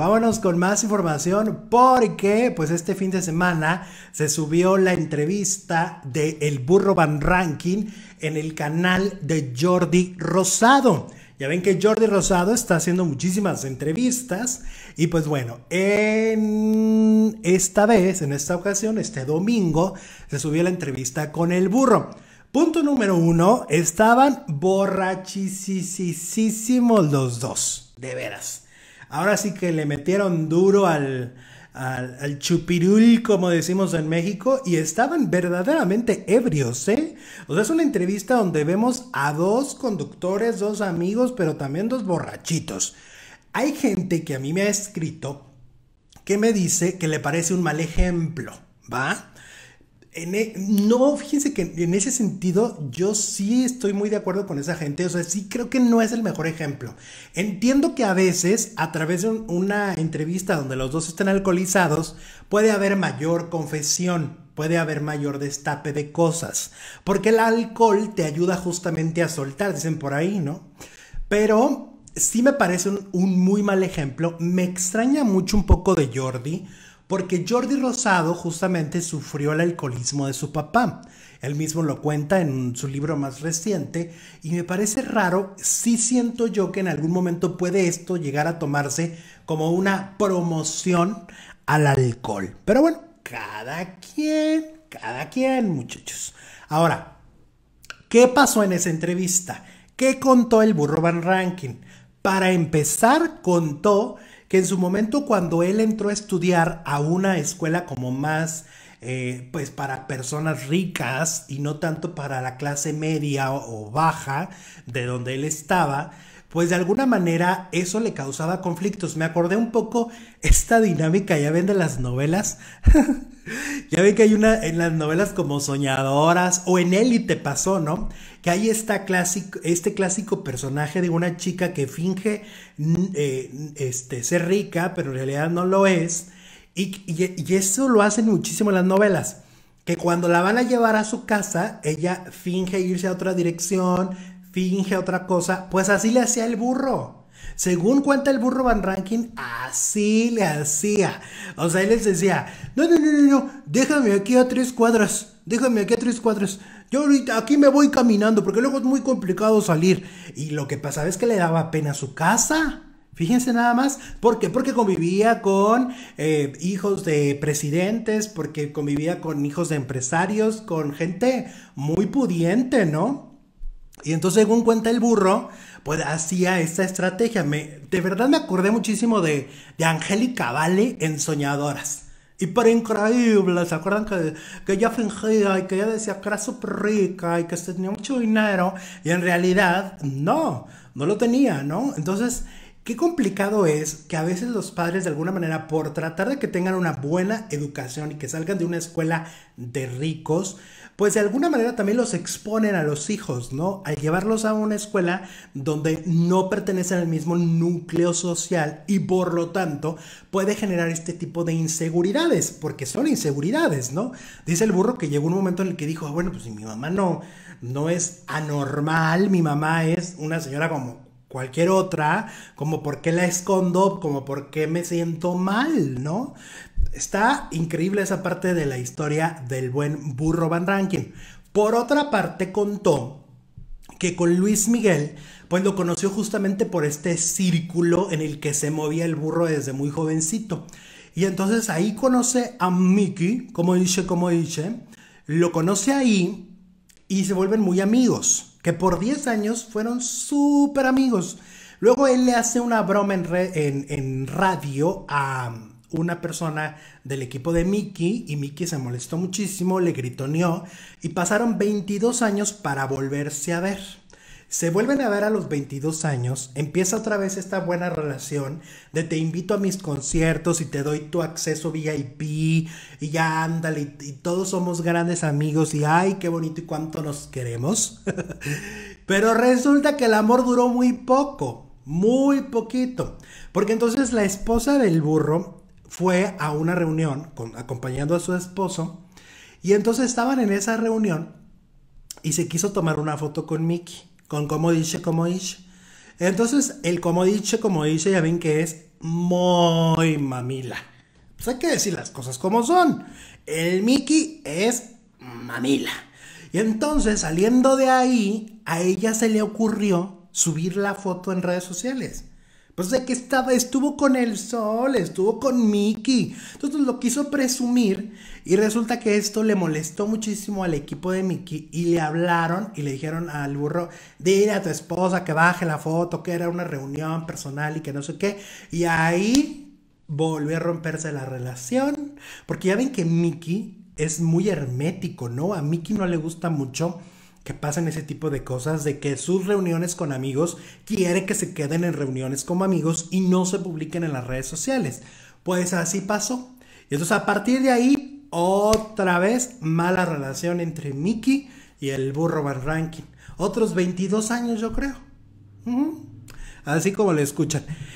Vámonos con más información porque pues este fin de semana se subió la entrevista de El Burro Van Ranking en el canal de Jordi Rosado. Ya ven que Jordi Rosado está haciendo muchísimas entrevistas y pues bueno, en esta vez, en esta ocasión, este domingo, se subió la entrevista con El Burro. Punto número uno, estaban borrachisísimos los dos, de veras ahora sí que le metieron duro al, chupirul, como decimos en México, y estaban verdaderamente ebrios, ¿eh? O sea, es una entrevista donde vemos a dos conductores, dos amigos, pero también dos borrachitos. Hay gente que a mí me ha escrito que me dice que le parece un mal ejemplo, ¿va? E, no, fíjense que en ese sentido yo sí estoy muy de acuerdo con esa gente, o sea, sí creo que no es el mejor ejemplo. Entiendo que a veces a través de una entrevista donde los dos estén alcoholizados puede haber mayor confesión, puede haber mayor destape de cosas, porque el alcohol te ayuda justamente a soltar, dicen por ahí, ¿no? Pero sí me parece un muy mal ejemplo, me extraña mucho un poco de Jordi porque Jordi Rosado justamente sufrió el alcoholismo de su papá. Él mismo lo cuenta en su libro más reciente y me parece raro, sí siento yo que en algún momento puede esto llegar a tomarse como una promoción al alcohol. Pero bueno, cada quien, cada quien muchachos. Ahora, ¿qué pasó en esa entrevista? ¿Qué contó el burro Van Rankin? Para empezar, contó que en su momento cuando él entró a estudiar a una escuela como más, eh, pues para personas ricas y no tanto para la clase media o baja de donde él estaba, pues de alguna manera eso le causaba conflictos. Me acordé un poco esta dinámica, ya ven, de las novelas. ya ven que hay una en las novelas como Soñadoras o en te pasó, ¿no? Que hay está clásico, este clásico personaje de una chica que finge mm, eh, este, ser rica, pero en realidad no lo es. Y, y eso lo hacen muchísimo en las novelas que cuando la van a llevar a su casa, ella finge irse a otra dirección, finge otra cosa, pues así le hacía el burro. Según cuenta el burro Van Ranking, así le hacía. O sea, él les decía, no, no, no, no, déjame aquí a tres cuadras, déjame aquí a tres cuadras. Yo ahorita aquí me voy caminando porque luego es muy complicado salir. Y lo que pasaba es que le daba pena su casa. Fíjense nada más, ¿por qué? Porque convivía con eh, hijos de presidentes, porque convivía con hijos de empresarios, con gente muy pudiente, ¿no? Y entonces, según cuenta el burro, pues hacía esta estrategia. Me, de verdad me acordé muchísimo de, de Angélica Vale en Soñadoras. Y por increíble, ¿se acuerdan que, que, ella fingía y que ella decía que era súper rica y que tenía mucho dinero? Y en realidad, no, no lo tenía, ¿no? Entonces, Qué complicado es que a veces los padres de alguna manera por tratar de que tengan una buena educación y que salgan de una escuela de ricos, pues de alguna manera también los exponen a los hijos, ¿no? Al llevarlos a una escuela donde no pertenecen al mismo núcleo social y por lo tanto puede generar este tipo de inseguridades, porque son inseguridades, ¿no? Dice el burro que llegó un momento en el que dijo, ah, bueno, pues si mi mamá no, no es anormal, mi mamá es una señora como cualquier otra, como por qué la escondo, como por qué me siento mal, ¿no? Está increíble esa parte de la historia del buen burro Van Rankin. Por otra parte, contó que con Luis Miguel, pues lo conoció justamente por este círculo en el que se movía el burro desde muy jovencito. Y entonces ahí conoce a Mickey, como dice, como dice, lo conoce ahí y se vuelven muy amigos que por 10 años fueron súper amigos. Luego él le hace una broma en, radio a una persona del equipo de Mickey y Mickey se molestó muchísimo, le gritoneó y pasaron 22 años para volverse a ver. Se vuelven a ver a los 22 años, empieza otra vez esta buena relación de te invito a mis conciertos y te doy tu acceso VIP y ya ándale y, todos somos grandes amigos y ay, qué bonito y cuánto nos queremos. Pero resulta que el amor duró muy poco, muy poquito, porque entonces la esposa del burro fue a una reunión acompañando a su esposo y entonces estaban en esa reunión y se quiso tomar una foto con Mickey con como dice, como dice. Entonces, el como dice, como dice, ya ven que es muy mamila. Pues hay que decir las cosas como son. El Mickey es mamila. Y entonces, saliendo de ahí, a ella se le ocurrió subir la foto en redes sociales. Pues de que estaba, estuvo con el sol, estuvo con Mickey. Entonces lo quiso presumir y resulta que esto le molestó muchísimo al equipo de Mickey y le hablaron y le dijeron al burro, dile a tu esposa que baje la foto, que era una reunión personal y que no sé qué. Y ahí volvió a romperse la relación, porque ya ven que Mickey es muy hermético, ¿no? A Mickey no le gusta mucho que pasen ese tipo de cosas, de que sus reuniones con amigos quiere que se queden en reuniones como amigos y no se publiquen en las redes sociales. Pues así pasó. Y entonces a partir de ahí, otra vez, mala relación entre Mickey y el burro Van Ranking. Otros 22 años, yo creo. Así como le escuchan.